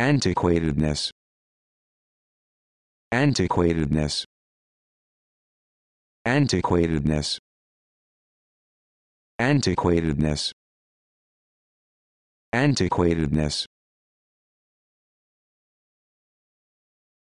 antiquatedness antiquatedness antiquatedness antiquatedness antiquatedness